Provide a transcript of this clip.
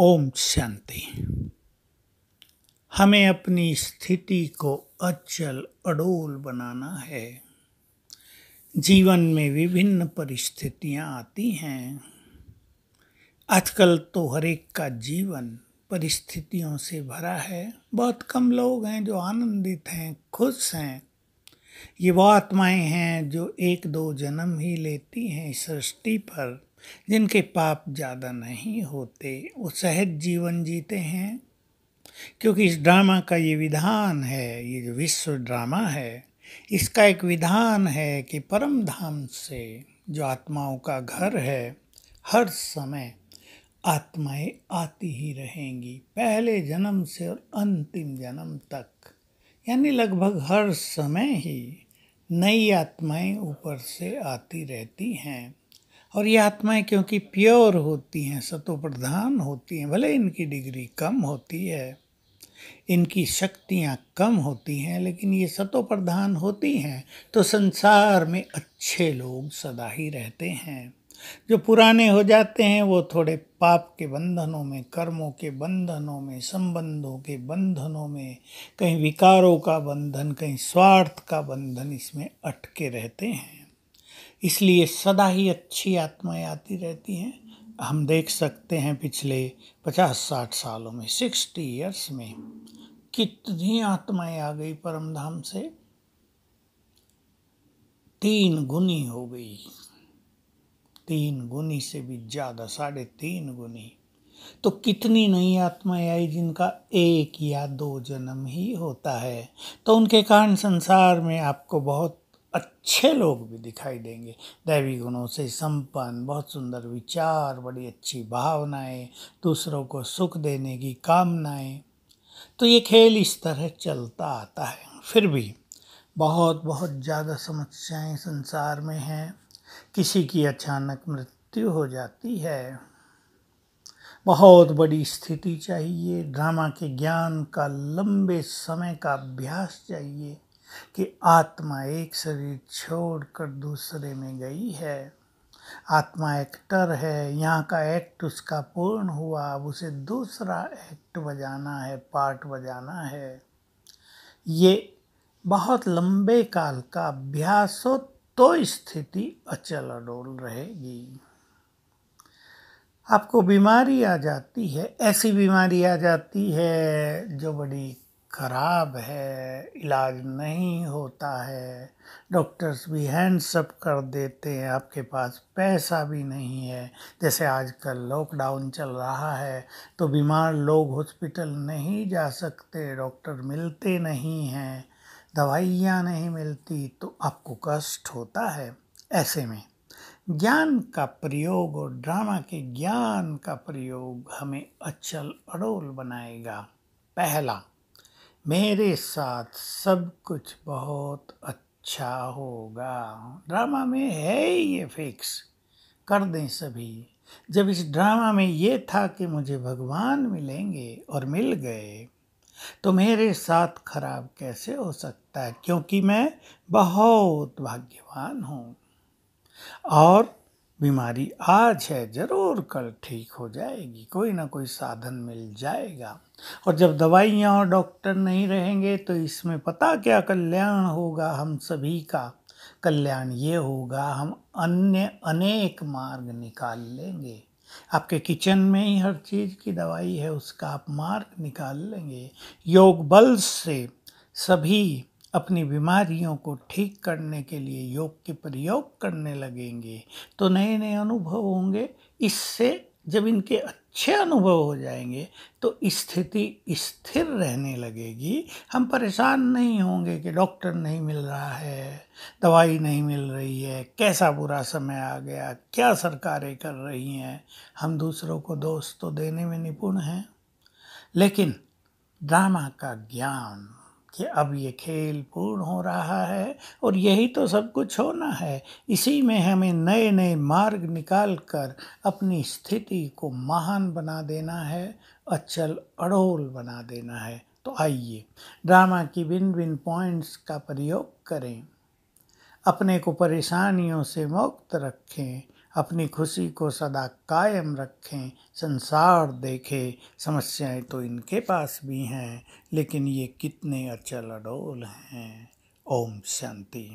ओम शांति हमें अपनी स्थिति को अचल अडोल बनाना है जीवन में विभिन्न परिस्थितियां आती हैं आजकल तो हरेक का जीवन परिस्थितियों से भरा है बहुत कम लोग हैं जो आनंदित हैं खुश हैं ये वो आत्माएं हैं जो एक दो जन्म ही लेती हैं सृष्टि पर जिनके पाप ज़्यादा नहीं होते वो सहज जीवन जीते हैं क्योंकि इस ड्रामा का ये विधान है ये जो विश्व ड्रामा है इसका एक विधान है कि परम धाम से जो आत्माओं का घर है हर समय आत्माएं आती ही रहेंगी पहले जन्म से और अंतिम जन्म तक यानी लगभग हर समय ही नई आत्माएं ऊपर से आती रहती हैं और ये आत्माएं क्योंकि प्योर होती हैं सतोप्रधान होती हैं भले इनकी डिग्री कम होती है इनकी शक्तियाँ कम होती हैं लेकिन ये सतोप्रधान होती हैं तो संसार में अच्छे लोग सदा ही रहते हैं जो पुराने हो जाते हैं वो थोड़े पाप के बंधनों में कर्मों के बंधनों में संबंधों के बंधनों में कहीं विकारों का बंधन कहीं स्वार्थ का बंधन इसमें अटके रहते हैं इसलिए सदा ही अच्छी आत्माएं आती रहती हैं हम देख सकते हैं पिछले पचास साठ सालों में सिक्सटी ईयर्स में कितनी आत्माएं आ गई परमधाम से तीन गुनी हो गई तीन गुनी से भी ज़्यादा साढ़े तीन गुनी तो कितनी नई आत्माएं आई जिनका एक या दो जन्म ही होता है तो उनके कारण संसार में आपको बहुत अच्छे लोग भी दिखाई देंगे दैवी गुणों से संपन्न बहुत सुंदर विचार बड़ी अच्छी भावनाएं दूसरों को सुख देने की कामनाएं तो ये खेल इस तरह चलता आता है फिर भी बहुत बहुत ज़्यादा समस्याएं संसार में हैं किसी की अचानक मृत्यु हो जाती है बहुत बड़ी स्थिति चाहिए ड्रामा के ज्ञान का लंबे समय का अभ्यास चाहिए कि आत्मा एक शरीर छोड़कर दूसरे में गई है आत्मा एक्टर है यहाँ का एक्ट उसका पूर्ण हुआ अब उसे दूसरा एक्ट बजाना है पार्ट बजाना है ये बहुत लंबे काल का अभ्यास हो तो स्थिति अचल अडोल रहेगी आपको बीमारी आ जाती है ऐसी बीमारी आ जाती है जो बड़ी खराब है इलाज नहीं होता है डॉक्टर्स भी हैंड्स कर देते हैं आपके पास पैसा भी नहीं है जैसे आजकल लॉकडाउन चल रहा है तो बीमार लोग हॉस्पिटल नहीं जा सकते डॉक्टर मिलते नहीं हैं दवाइयाँ नहीं मिलती तो आपको कष्ट होता है ऐसे में ज्ञान का प्रयोग और ड्रामा के ज्ञान का प्रयोग हमें अचल अड़ोल बनाएगा पहला मेरे साथ सब कुछ बहुत अच्छा होगा ड्रामा में है ये फिक्स कर दें सभी जब इस ड्रामा में ये था कि मुझे भगवान मिलेंगे और मिल गए तो मेरे साथ खराब कैसे हो सकता है क्योंकि मैं बहुत भाग्यवान हूँ और बीमारी आज है ज़रूर कल ठीक हो जाएगी कोई ना कोई साधन मिल जाएगा और जब दवाइयाँ और डॉक्टर नहीं रहेंगे तो इसमें पता क्या कल्याण होगा हम सभी का कल्याण ये होगा हम अन्य अनेक मार्ग निकाल लेंगे आपके किचन में ही हर चीज़ की दवाई है उसका आप मार्ग निकाल लेंगे योग बल से सभी अपनी बीमारियों को ठीक करने के लिए योग के प्रयोग करने लगेंगे तो नए नए अनुभव होंगे इससे जब इनके अच्छे अनुभव हो जाएंगे तो स्थिति स्थिर रहने लगेगी हम परेशान नहीं होंगे कि डॉक्टर नहीं मिल रहा है दवाई नहीं मिल रही है कैसा बुरा समय आ गया क्या सरकारें कर रही हैं हम दूसरों को दोष तो देने में निपुण हैं लेकिन ड्रामा का ज्ञान कि अब ये खेल पूर्ण हो रहा है और यही तो सब कुछ होना है इसी में हमें नए नए मार्ग निकाल कर अपनी स्थिति को महान बना देना है अचल अड़ोल बना देना है तो आइए ड्रामा की विन विन पॉइंट्स का प्रयोग करें अपने को परेशानियों से मुक्त रखें अपनी खुशी को सदा कायम रखें संसार देखें समस्याएं तो इनके पास भी हैं लेकिन ये कितने अचल अडोल हैं ओम शांति